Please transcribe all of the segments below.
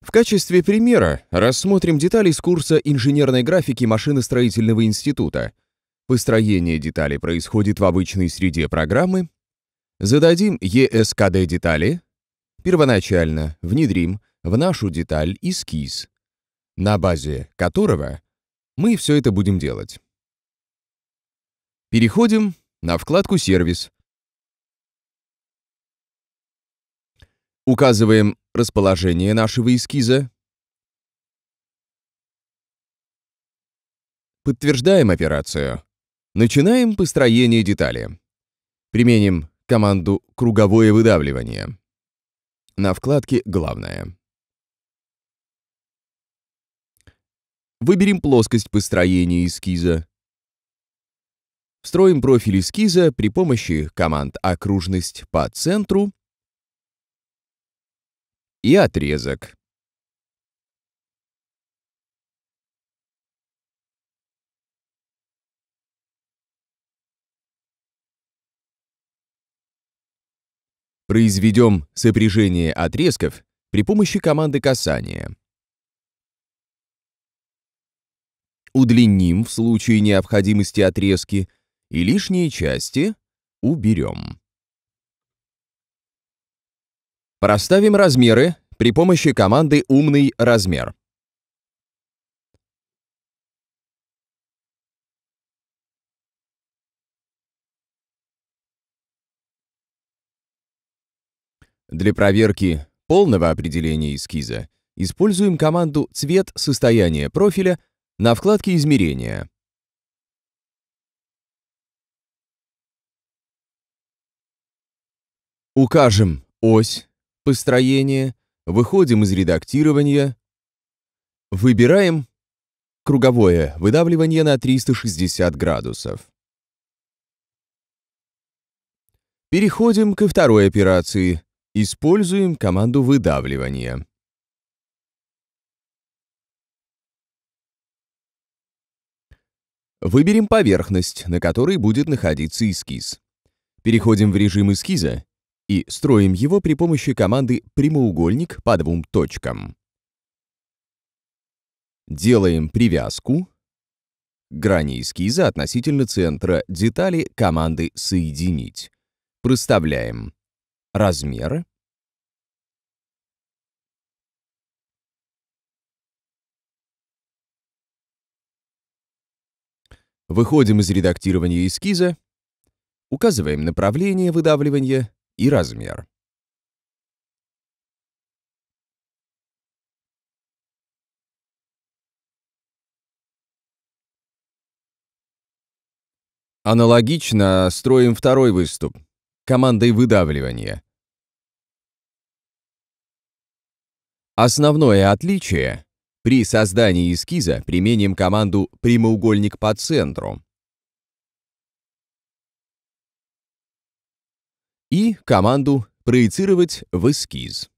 В качестве примера рассмотрим детали с курса инженерной графики машиностроительного института. Построение детали происходит в обычной среде программы. Зададим ESKD детали. Первоначально внедрим в нашу деталь эскиз, на базе которого мы все это будем делать. Переходим на вкладку «Сервис». Указываем Расположение нашего эскиза. Подтверждаем операцию. Начинаем построение детали. Применим команду «Круговое выдавливание». На вкладке «Главное». Выберем плоскость построения эскиза. Встроим профиль эскиза при помощи команд «Окружность по центру» и отрезок. Произведем сопряжение отрезков при помощи команды касания. Удлиним в случае необходимости отрезки и лишние части уберем. Проставим размеры при помощи команды «Умный размер». Для проверки полного определения эскиза используем команду «Цвет состояния профиля» на вкладке «Измерения». Укажем ось построение, выходим из редактирования, выбираем круговое выдавливание на 360 градусов. Переходим ко второй операции. Используем команду выдавливания. Выберем поверхность, на которой будет находиться эскиз. Переходим в режим эскиза и строим его при помощи команды «прямоугольник» по двум точкам. Делаем привязку грани эскиза относительно центра детали команды «Соединить». Проставляем размеры, Выходим из редактирования эскиза, указываем направление выдавливания, и размер. Аналогично строим второй выступ командой выдавливания. Основное отличие – при создании эскиза применим команду «прямоугольник по центру», и команду «Проецировать в эскиз».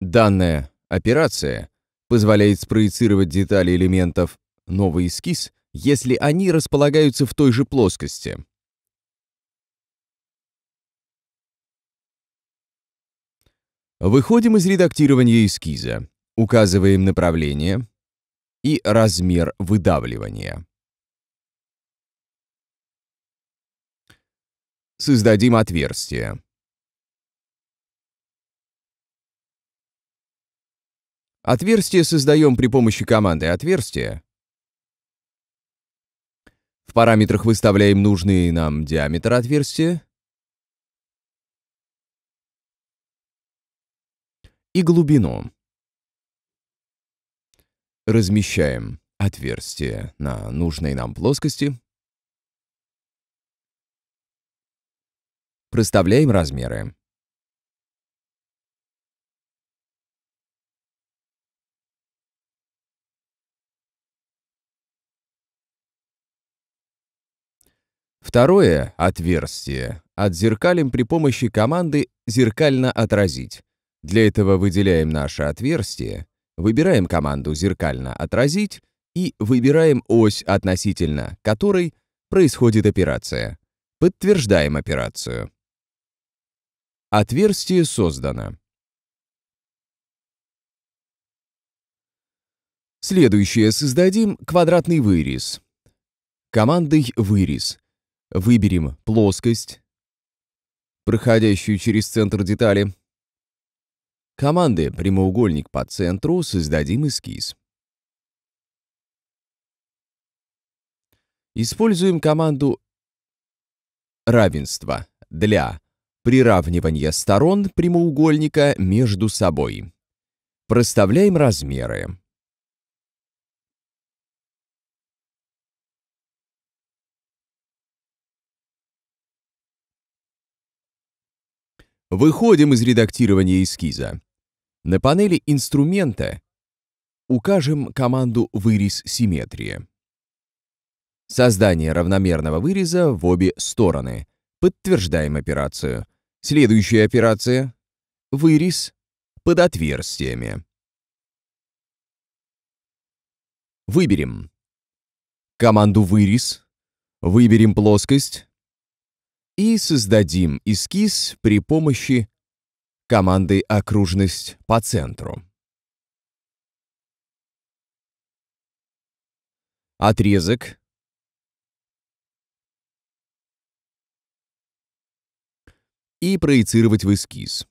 Данная операция позволяет спроецировать детали элементов новый эскиз, если они располагаются в той же плоскости. Выходим из редактирования эскиза, указываем направление и размер выдавливания. Создадим отверстие. Отверстие создаем при помощи команды «Отверстие». В параметрах выставляем нужный нам диаметр отверстия и глубину. Размещаем отверстие на нужной нам плоскости. Проставляем размеры. Второе отверстие отзеркалим при помощи команды «Зеркально отразить». Для этого выделяем наше отверстие, выбираем команду «Зеркально отразить» и выбираем ось относительно которой происходит операция. Подтверждаем операцию. Отверстие создано. Следующее создадим квадратный вырез. Командой «Вырез» выберем плоскость, проходящую через центр детали, команды «Прямоугольник по центру» создадим эскиз. Используем команду «Равенство» для приравнивания сторон прямоугольника между собой. Проставляем размеры. Выходим из редактирования эскиза. На панели инструмента укажем команду «Вырез симметрии». Создание равномерного выреза в обе стороны. Подтверждаем операцию. Следующая операция — вырез под отверстиями. Выберем команду «Вырез», выберем плоскость и создадим эскиз при помощи командой «Окружность по центру». Отрезок. И проецировать в эскиз.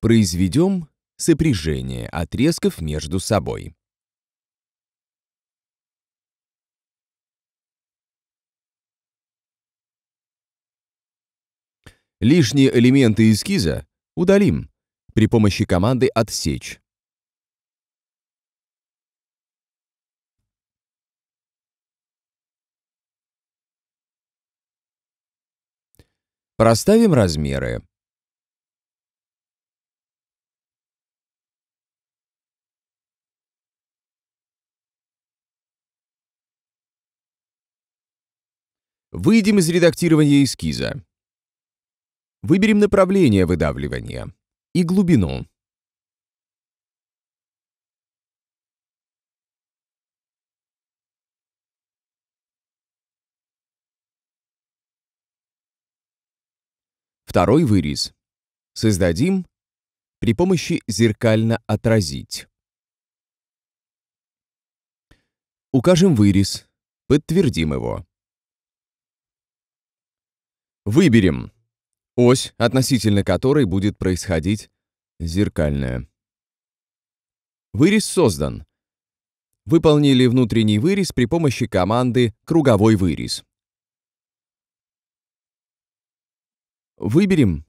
Произведем сопряжение отрезков между собой. Лишние элементы эскиза удалим при помощи команды «Отсечь». Проставим размеры. Выйдем из редактирования эскиза. Выберем направление выдавливания и глубину. Второй вырез. Создадим при помощи зеркально отразить. Укажем вырез, подтвердим его. Выберем ось, относительно которой будет происходить зеркальное. Вырез создан. Выполнили внутренний вырез при помощи команды «Круговой вырез». Выберем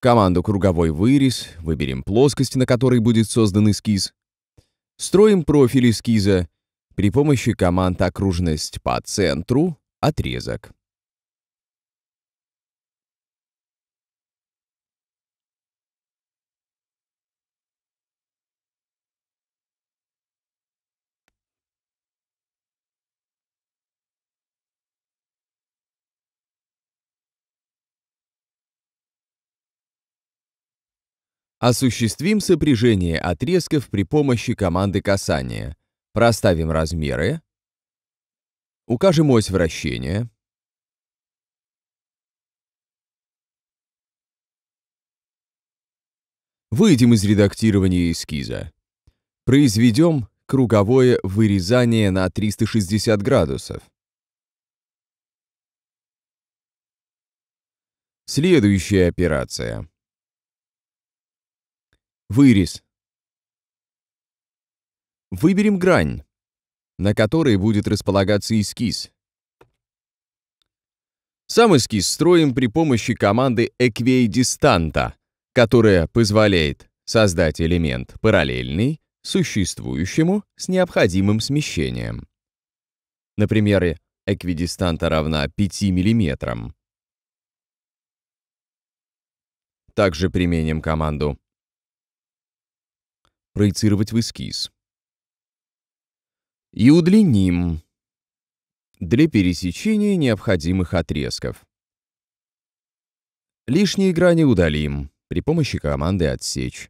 команду «Круговой вырез», выберем плоскость, на которой будет создан эскиз. Строим профиль эскиза при помощи команд «Окружность по центру», «Отрезок». Осуществим сопряжение отрезков при помощи команды касания. Проставим размеры. Укажем ось вращения. Выйдем из редактирования эскиза. Произведем круговое вырезание на 360 градусов. Следующая операция. Вырез. Выберем грань, на которой будет располагаться эскиз. Сам эскиз строим при помощи команды эквидистанта, которая позволяет создать элемент параллельный существующему с необходимым смещением. Например, эквидистанта равна 5 мм. Также применим команду проецировать в эскиз. И удлиним для пересечения необходимых отрезков. Лишние грани удалим при помощи команды «Отсечь».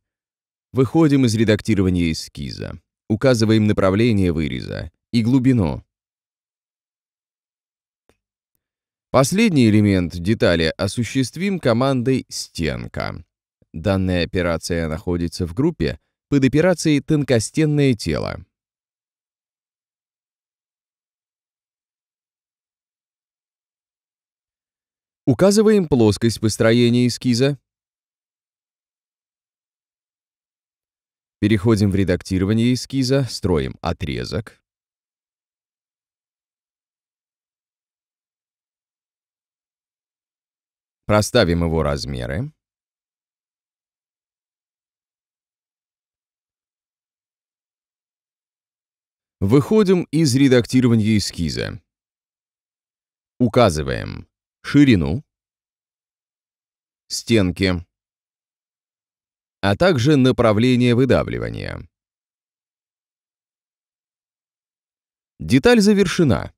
Выходим из редактирования эскиза. Указываем направление выреза и глубину. Последний элемент детали осуществим командой «Стенка». Данная операция находится в группе под операцией «Тонкостенное тело». Указываем плоскость построения эскиза. Переходим в редактирование эскиза, строим отрезок. Проставим его размеры. Выходим из редактирования эскиза. Указываем ширину, стенки, а также направление выдавливания. Деталь завершена.